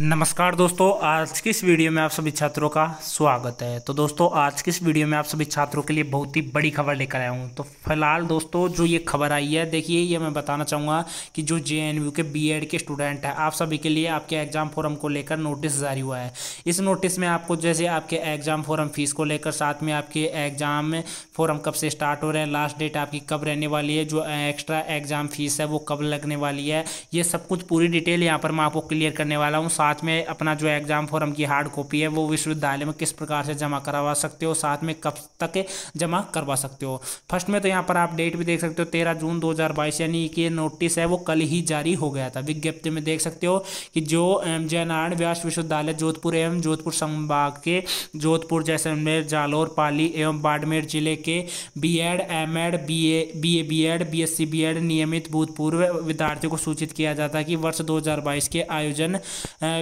नमस्कार दोस्तों आज की इस वीडियो में आप सभी छात्रों का स्वागत है तो दोस्तों आज की इस वीडियो में आप सभी छात्रों के लिए बहुत ही बड़ी खबर लेकर आया हूँ तो फिलहाल दोस्तों जो ये खबर आई है देखिए ये मैं बताना चाहूँगा कि जो जे के बीएड के स्टूडेंट हैं आप सभी के लिए आपके एग्जाम फॉरम को लेकर नोटिस जारी हुआ है इस नोटिस में आपको जैसे आपके एग्जाम फॉरम फीस को लेकर साथ में आपके एग्जाम फॉरम कब से स्टार्ट हो रहे हैं लास्ट डेट आपकी कब रहने वाली है जो एक्स्ट्रा एग्जाम फीस है वो कब लगने वाली है ये सब कुछ पूरी डिटेल यहाँ पर मैं आपको क्लियर करने वाला हूँ साथ में अपना जो एग्ज़ाम फॉर्म की हार्ड कॉपी है वो विश्वविद्यालय में किस प्रकार से जमा करवा सकते हो साथ में कब तक जमा करवा सकते हो फर्स्ट में तो यहाँ पर आप डेट भी देख सकते हो तेरह जून दो यानी कि नोटिस है वो कल ही जारी हो गया था विज्ञप्ति में देख सकते हो कि जो एम जयनारायण व्यास विश्वविद्यालय जोधपुर एवं जोधपुर संभाग के जोधपुर जैसलमेर जालौर पाली एवं बाड़मेर जिले के B Ed M Ed B A B A B Ed B S C B Ed नियमित भूतपूर्व विद्यार्थियों को सूचित किया जाता है कि वर्ष 2022 के आयोजन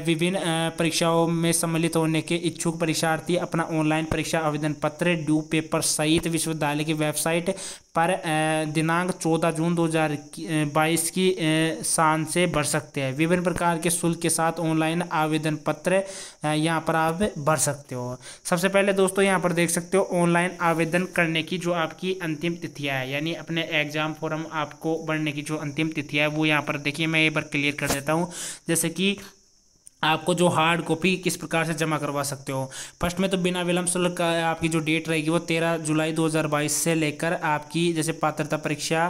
विभिन्न परीक्षाओं में सम्मिलित होने के इच्छुक परीक्षार्थी अपना ऑनलाइन परीक्षा आवेदन पत्र ड्यू पेपर सहित विश्वविद्यालय की वेबसाइट पर दिनांक 14 जून 2022 की शान से भर सकते हैं विभिन्न प्रकार के शुल्क के साथ ऑनलाइन आवेदन पत्र यहाँ पर आप भर सकते हो सबसे पहले दोस्तों यहाँ पर देख सकते हो ऑनलाइन आवेदन करने की जो आपकी अंतिम तिथियाँ है यानी अपने एग्जाम फॉर्म आपको भरने की जो अंतिम तिथियाँ है वो यहाँ पर देखिए मैं एक बार क्लियर कर देता हूँ जैसे कि आपको जो हार्ड कॉपी किस प्रकार से जमा करवा सकते हो फर्स्ट में तो बिना विलंब शुल्क आपकी जो डेट रहेगी वो तेरह जुलाई 2022 से लेकर आपकी जैसे पात्रता परीक्षा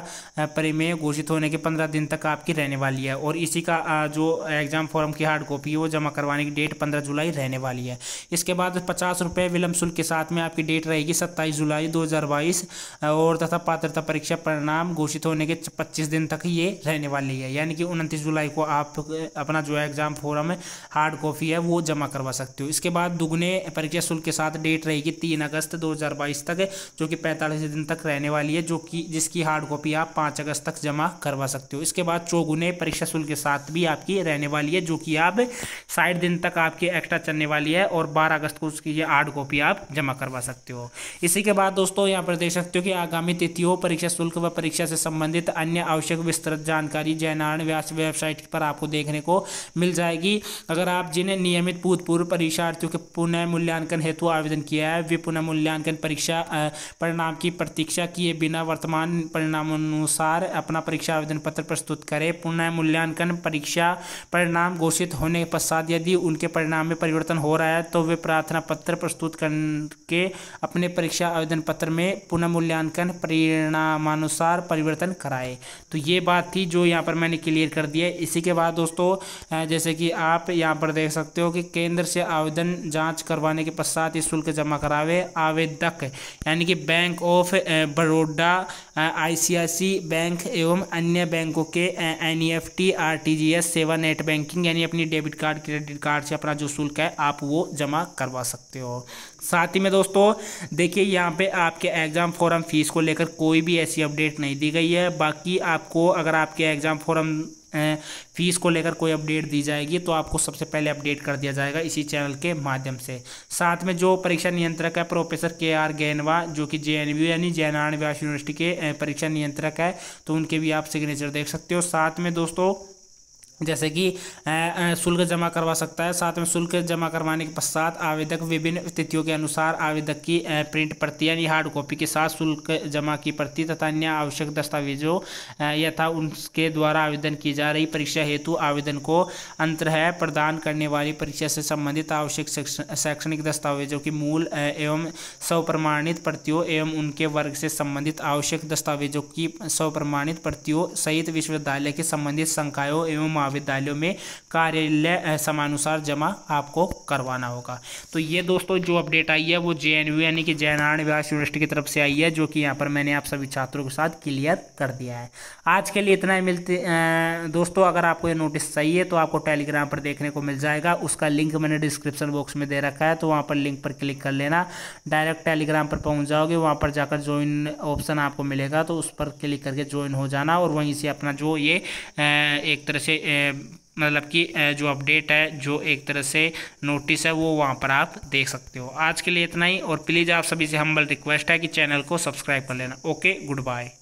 परिमेय घोषित होने के पंद्रह दिन तक आपकी रहने वाली है और इसी का जो एग्ज़ाम फॉर्म की हार्ड कॉपी है वो जमा करवाने की डेट पंद्रह जुलाई रहने वाली है इसके बाद पचास रुपये विलंब शुल्क के साथ में आपकी डेट रहेगी सत्ताईस जुलाई दो और तथा पात्रता परीक्षा परिणाम घोषित होने के पच्चीस दिन तक ये रहने वाली है यानी कि उनतीस जुलाई को आप अपना जो है एग्ज़ाम फॉर्म हार्ड कॉपी है वो जमा करवा सकते हो इसके बाद दुगने परीक्षा शुल्क के साथ डेट रहेगी तीन अगस्त दो तक जो कि पैंतालीस दिन तक रहने वाली है जो कि जिसकी हार्ड कॉपी आप पाँच अगस्त तक जमा करवा सकते हो इसके बाद चौगुने परीक्षा शुल्क के साथ भी आपकी रहने वाली है जो कि आप साठ दिन तक आपकी एक्स्ट्रा चलने वाली है और बारह अगस्त को उसकी ये हार्ड कॉपी आप जमा करवा सकते हो इसी के बाद दोस्तों यहाँ पर देख सकते हो कि आगामी तिथियों परीक्षा शुल्क व परीक्षा से संबंधित अन्य आवश्यक विस्तृत जानकारी जयनारायण व्यास वेबसाइट पर आपको देखने को मिल जाएगी अगर आप जिन्हें नियमित भूतपूर्व परीक्षार्थियों के पुनः मूल्यांकन हेतु आवेदन किया है वे पुनः मूल्यांकन परीक्षा परिणाम की प्रतीक्षा किए बिना वर्तमान परिणामानुसार अपना परीक्षा आवेदन पत्र प्रस्तुत करें पुनः मूल्यांकन परीक्षा परिणाम घोषित होने के पश्चात यदि उनके परिणाम में परिवर्तन हो रहा है तो वे प्रार्थना पत्र प्रस्तुत करके अपने परीक्षा आवेदन पत्र में पुनः मूल्यांकन परिणामानुसार परिवर्तन कराए तो ये बात थी जो यहाँ पर मैंने क्लियर कर दी है इसी के बाद दोस्तों जैसे कि आप यहाँ पर देख सकते हो कि केंद्र से आवेदन जांच करवाने के पश्चात ही शुल्क जमा करावे आवेदक यानी कि bank of Baroda ICIC bank एवं अन्य बैंकों के एन ई e सेवा नेट बैंकिंग यानी अपनी डेबिट कार्ड क्रेडिट कार्ड से अपना जो शुल्क है आप वो जमा करवा सकते हो साथ ही में दोस्तों देखिए यहाँ पे आपके एग्ज़ाम फॉर्म फीस को लेकर कोई भी ऐसी अपडेट नहीं दी गई है बाकी आपको अगर आपके एग्ज़ाम फॉर्म फीस को लेकर कोई अपडेट दी जाएगी तो आपको सबसे पहले अपडेट कर दिया जाएगा इसी चैनल के माध्यम से साथ में जो परीक्षा नियंत्रक है प्रोफेसर के आर गैनवा जो कि जे यानी नारायण व्यास यूनिवर्सिटी के परीक्षा नियंत्रक है तो उनके भी आप सिग्नेचर देख सकते हो साथ में दोस्तों जैसे कि शुल्क जमा करवा सकता है साथ में शुल्क जमा करवाने के पश्चात आवेदक विभिन्न तिथियों के अनुसार आवेदक की प्रिंट प्रति यानी हार्ड कॉपी के साथ शुल्क जमा की प्रति तथा अन्य आवश्यक दस्तावेजों यथा उनके द्वारा आवेदन की जा रही परीक्षा हेतु आवेदन को अंतरह प्रदान करने वाली परीक्षा से संबंधित आवश्यक शैक्षणिक दस्तावेजों की मूल एवं स्वप्रमाणित प्रतियों एवं उनके वर्ग से संबंधित आवश्यक दस्तावेजों की स्वप्रमाणित प्रतियों सहित विश्वविद्यालय के संबंधित संकायों एवं महाविद्यालयों में कार्यालय समानुसार जमा आपको करवाना होगा तो ये दोस्तों जो अपडेट आई है वो जे यानी कि जयनारायण व्यास यूनिवर्सिटी की तरफ से आई है जो कि यहाँ पर मैंने आप सभी छात्रों के साथ क्लियर कर दिया है आज के लिए इतना ही मिलते दोस्तों अगर आपको ये नोटिस चाहिए तो आपको टेलीग्राम पर देखने को मिल जाएगा उसका लिंक मैंने डिस्क्रिप्शन बॉक्स में दे रखा है तो वहाँ पर लिंक पर क्लिक कर लेना डायरेक्ट टेलीग्राम पर पहुँच जाओगे वहाँ पर जाकर ज्वाइन ऑप्शन आपको मिलेगा तो उस पर क्लिक करके ज्वाइन हो जाना और वहीं से अपना जो ये एक तरह से मतलब कि जो अपडेट है जो एक तरह से नोटिस है वो वहाँ पर आप देख सकते हो आज के लिए इतना ही और प्लीज़ आप सभी से हम्बल रिक्वेस्ट है कि चैनल को सब्सक्राइब कर लेना ओके गुड बाय